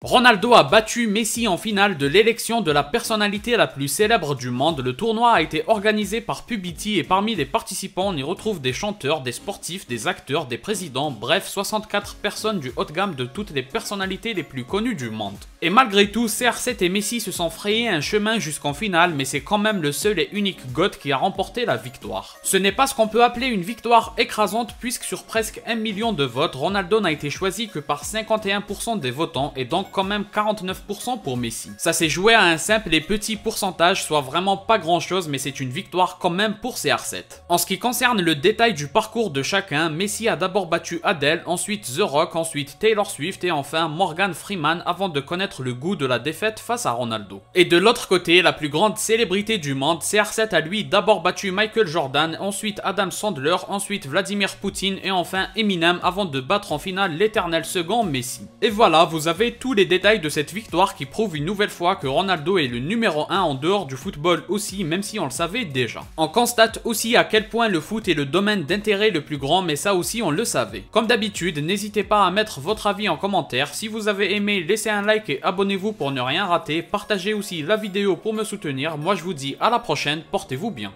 Ronaldo a battu Messi en finale de l'élection de la personnalité la plus célèbre du monde. Le tournoi a été organisé par Pubiti et parmi les participants, on y retrouve des chanteurs, des sportifs, des acteurs, des présidents, bref, 64 personnes du haut de gamme de toutes les personnalités les plus connues du monde. Et malgré tout, CR7 et Messi se sont frayés un chemin jusqu'en finale, mais c'est quand même le seul et unique GOAT qui a remporté la victoire. Ce n'est pas ce qu'on peut appeler une victoire écrasante puisque sur presque 1 million de votes, Ronaldo n'a été choisi que par 51% des votants et donc quand même 49% pour Messi. Ça s'est joué à un simple et petit pourcentage, soit vraiment pas grand chose, mais c'est une victoire quand même pour CR7. En ce qui concerne le détail du parcours de chacun, Messi a d'abord battu Adele, ensuite The Rock, ensuite Taylor Swift et enfin Morgan Freeman avant de connaître le goût de la défaite face à Ronaldo. Et de l'autre côté, la plus grande célébrité du monde, CR7 a lui d'abord battu Michael Jordan, ensuite Adam Sandler, ensuite Vladimir Poutine et enfin Eminem avant de battre en finale l'éternel second Messi. Et voilà, vous avez tous les détails de cette victoire qui prouve une nouvelle fois que Ronaldo est le numéro 1 en dehors du football aussi, même si on le savait déjà. On constate aussi à quel point le foot est le domaine d'intérêt le plus grand, mais ça aussi on le savait. Comme d'habitude, n'hésitez pas à mettre votre avis en commentaire. Si vous avez aimé, laissez un like et abonnez-vous pour ne rien rater. Partagez aussi la vidéo pour me soutenir. Moi je vous dis à la prochaine, portez-vous bien.